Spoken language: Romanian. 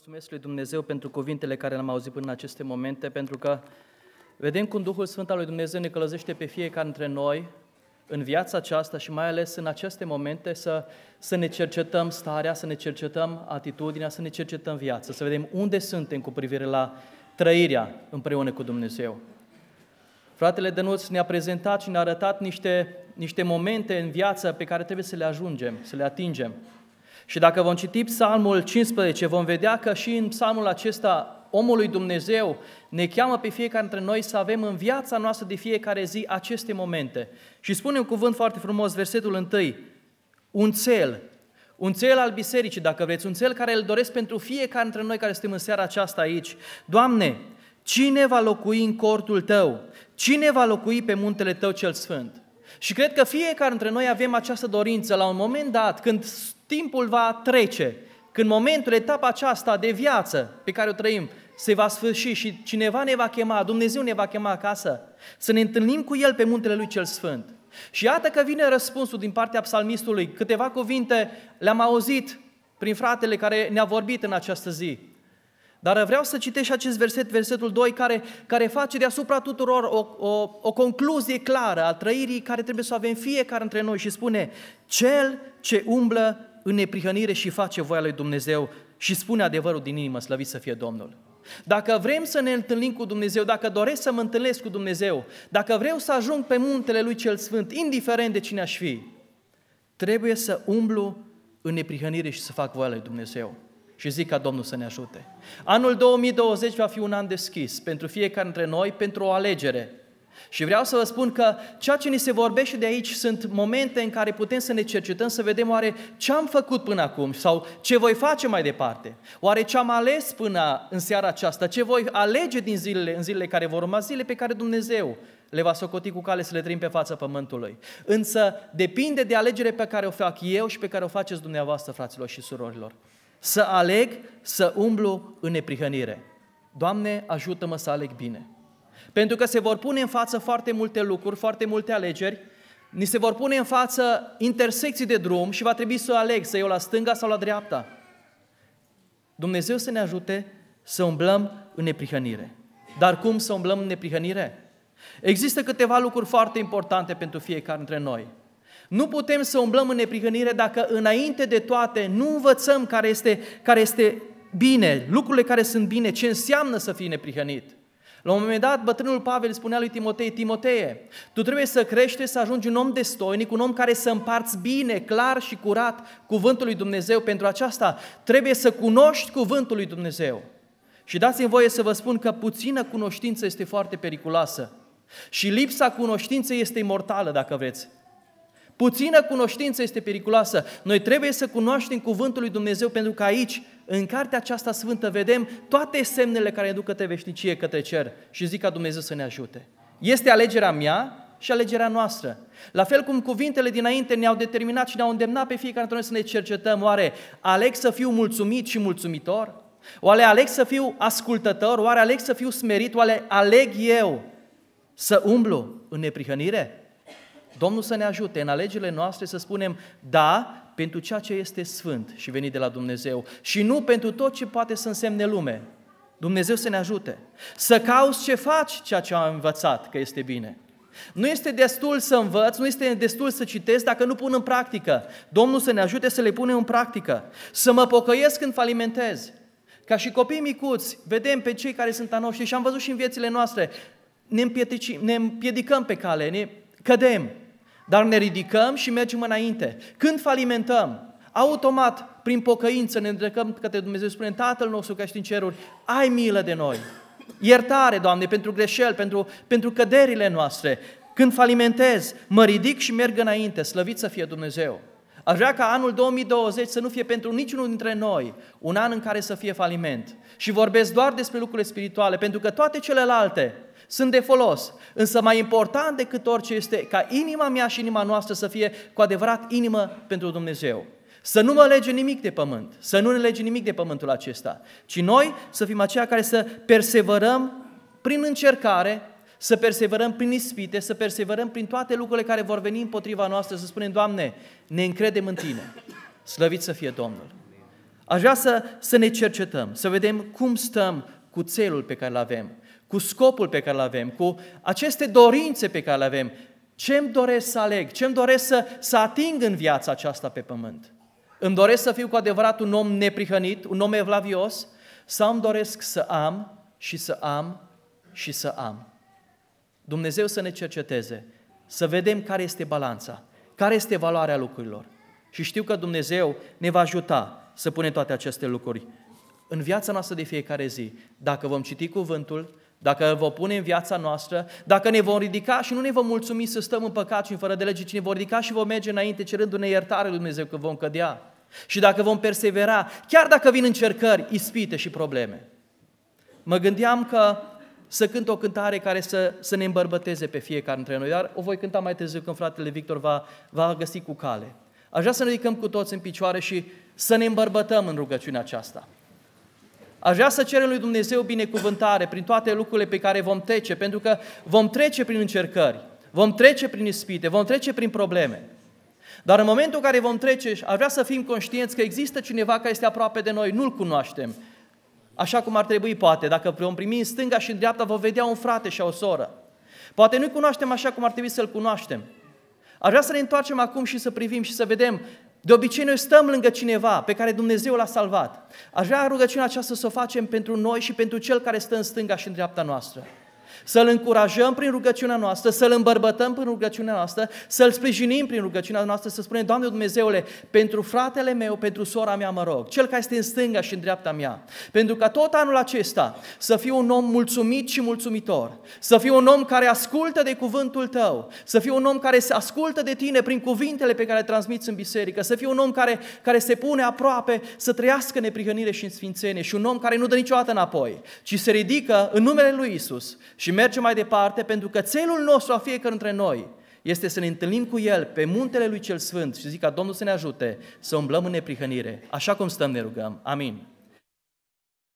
mulțumesc lui Dumnezeu pentru cuvintele care le-am auzit până în aceste momente, pentru că vedem cum Duhul Sfânt al lui Dumnezeu ne călăzește pe fiecare dintre noi în viața aceasta și mai ales în aceste momente să, să ne cercetăm starea, să ne cercetăm atitudinea, să ne cercetăm viața, să vedem unde suntem cu privire la trăirea împreună cu Dumnezeu. Fratele Dănuț ne-a prezentat și ne-a arătat niște, niște momente în viață pe care trebuie să le ajungem, să le atingem și dacă vom citi Psalmul 15, vom vedea că și în Psalmul acesta omului Dumnezeu ne cheamă pe fiecare dintre noi să avem în viața noastră de fiecare zi aceste momente. Și spune un cuvânt foarte frumos, versetul 1, un cel, un cel al bisericii, dacă vreți, un cel care îl doresc pentru fiecare dintre noi care suntem în seara aceasta aici. Doamne, cine va locui în cortul Tău? Cine va locui pe muntele Tău cel Sfânt? Și cred că fiecare dintre noi avem această dorință la un moment dat, când timpul va trece, când momentul, etapa aceasta de viață pe care o trăim se va sfârși și cineva ne va chema, Dumnezeu ne va chema acasă, să ne întâlnim cu El pe muntele Lui cel Sfânt. Și iată că vine răspunsul din partea psalmistului, câteva cuvinte le-am auzit prin fratele care ne-a vorbit în această zi. Dar vreau să citești acest verset, versetul 2, care, care face deasupra tuturor o, o, o concluzie clară a trăirii care trebuie să avem fiecare între noi și spune Cel ce umblă în neprihănire și face voia lui Dumnezeu și spune adevărul din inimă, slăvit să fie Domnul. Dacă vrem să ne întâlnim cu Dumnezeu, dacă doresc să mă întâlnesc cu Dumnezeu, dacă vreau să ajung pe muntele Lui Cel Sfânt, indiferent de cine aș fi, trebuie să umblu în neprihănire și să fac voia lui Dumnezeu și zic ca Domnul să ne ajute. Anul 2020 va fi un an deschis pentru fiecare dintre noi, pentru o alegere. Și vreau să vă spun că ceea ce ni se vorbește de aici sunt momente în care putem să ne cercetăm, să vedem oare ce am făcut până acum sau ce voi face mai departe. Oare ce am ales până în seara aceasta, ce voi alege din zilele, în zilele care vor urma, zile pe care Dumnezeu le va socoti cu cale să le trim pe fața pământului. Însă depinde de alegere pe care o fac eu și pe care o faceți dumneavoastră, fraților și surorilor să aleg să umblu în neprihănire. Doamne, ajută-mă să aleg bine. Pentru că se vor pune în față foarte multe lucruri, foarte multe alegeri, ni se vor pune în față intersecții de drum și va trebui să aleg, să iau la stânga sau la dreapta. Dumnezeu să ne ajute să umblăm în neprihănire. Dar cum să umblăm în neprihănire? Există câteva lucruri foarte importante pentru fiecare dintre noi. Nu putem să umblăm în neprihănire dacă înainte de toate nu învățăm care este, care este bine, lucrurile care sunt bine, ce înseamnă să fii neprihănit. La un moment dat, bătrânul Pavel spunea lui Timotei, Timotee, tu trebuie să crești, să ajungi un om destoinic, un om care să împarți bine, clar și curat cuvântul lui Dumnezeu. Pentru aceasta trebuie să cunoști cuvântul lui Dumnezeu. Și dați-mi voie să vă spun că puțină cunoștință este foarte periculoasă. Și lipsa cunoștinței este imortală dacă vreți. Puțină cunoștință este periculoasă. Noi trebuie să cunoaștem cuvântul lui Dumnezeu pentru că aici, în cartea aceasta sfântă, vedem toate semnele care ne duc către veșnicie, către cer. Și zic ca Dumnezeu să ne ajute. Este alegerea mea și alegerea noastră. La fel cum cuvintele dinainte ne-au determinat și ne-au îndemnat pe fiecare dintre noi să ne cercetăm, oare aleg să fiu mulțumit și mulțumitor? Oare aleg să fiu ascultător? Oare aleg să fiu smerit? Oare aleg eu să umblu în neprihănire? Domnul să ne ajute în alegerile noastre să spunem da pentru ceea ce este sfânt și venit de la Dumnezeu și nu pentru tot ce poate să însemne lume. Dumnezeu să ne ajute să cauți ce faci ceea ce am învățat că este bine. Nu este destul să învăț, nu este destul să citesc dacă nu pun în practică. Domnul să ne ajute să le punem în practică. Să mă pocăiesc când falimentez. Ca și copii micuți, vedem pe cei care sunt anoși și am văzut și în viețile noastre, ne, ne împiedicăm pe cale, ne cădem. Dar ne ridicăm și mergem înainte. Când falimentăm, automat, prin pocăință, ne îndrecăm către Dumnezeu, spune Tatăl nostru care ești în ceruri, ai milă de noi. Iertare, Doamne, pentru greșeli, pentru, pentru căderile noastre. Când falimentez, mă ridic și merg înainte, slăvit să fie Dumnezeu. Aș vrea ca anul 2020 să nu fie pentru niciunul dintre noi un an în care să fie faliment. Și vorbesc doar despre lucrurile spirituale, pentru că toate celelalte sunt de folos. Însă mai important decât orice este ca inima mea și inima noastră să fie cu adevărat inimă pentru Dumnezeu. Să nu mă lege nimic de pământ, să nu ne lege nimic de pământul acesta, ci noi să fim aceia care să perseverăm prin încercare, să perseverăm prin ispite, să perseverăm prin toate lucrurile care vor veni împotriva noastră, să spunem, Doamne, ne încredem în Tine. Slăvit să fie Domnul! Aș vrea să, să ne cercetăm, să vedem cum stăm cu țelul pe care îl avem cu scopul pe care îl avem, cu aceste dorințe pe care le avem. ce îmi doresc să aleg? ce îmi doresc să, să ating în viața aceasta pe pământ? Îmi doresc să fiu cu adevărat un om neprihănit, un om evlavios? Sau îmi doresc să am și să am și să am? Dumnezeu să ne cerceteze, să vedem care este balanța, care este valoarea lucrurilor. Și știu că Dumnezeu ne va ajuta să punem toate aceste lucruri în viața noastră de fiecare zi, dacă vom citi cuvântul, dacă vom pune în viața noastră, dacă ne vom ridica și nu ne vom mulțumi să stăm în păcat și în fără de lege, ci ne vom ridica și vom merge înainte cerându-ne iertare lui Dumnezeu că vom cădea. Și dacă vom persevera, chiar dacă vin încercări, ispite și probleme. Mă gândeam că să cânt o cântare care să, să ne îmbărbăteze pe fiecare dintre noi, dar o voi cânta mai târziu când fratele Victor va, va găsi cu cale. Aș vrea să ne ridicăm cu toți în picioare și să ne îmbărbătăm în rugăciunea aceasta. Aș vrea să cerem lui Dumnezeu binecuvântare prin toate lucrurile pe care vom trece, pentru că vom trece prin încercări, vom trece prin ispite, vom trece prin probleme. Dar în momentul în care vom trece, aș vrea să fim conștienți că există cineva care este aproape de noi, nu-l cunoaștem, așa cum ar trebui poate. Dacă vom primi în stânga și în dreapta, vom vedea un frate și o soră. Poate nu-i cunoaștem așa cum ar trebui să-l cunoaștem. Aș vrea să ne întoarcem acum și să privim și să vedem de obicei noi stăm lângă cineva pe care Dumnezeu l-a salvat. Aș vrea rugăciunea aceasta să o facem pentru noi și pentru cel care stă în stânga și în dreapta noastră să-L încurajăm prin rugăciunea noastră, să-L îmbărbătăm prin rugăciunea noastră, să-L sprijinim prin rugăciunea noastră, să spunem, Doamne Dumnezeule, pentru fratele meu, pentru sora mea mă rog, cel care este în stânga și în dreapta mea, pentru ca tot anul acesta să fiu un om mulțumit și mulțumitor, să fiu un om care ascultă de cuvântul Tău, să fiu un om care se ascultă de Tine prin cuvintele pe care le transmiți în biserică, să fiu un om care, care se pune aproape, să trăiască neprihănire și în sfințenie și un om care nu dă niciodată înapoi, ci se ridică în numele Lui Isus și și mergem mai departe pentru că țelul nostru a fiecare dintre noi este să ne întâlnim cu El pe muntele Lui Cel Sfânt și zic ca Domnul să ne ajute să umblăm în neprihănire, așa cum stăm ne rugăm. Amin.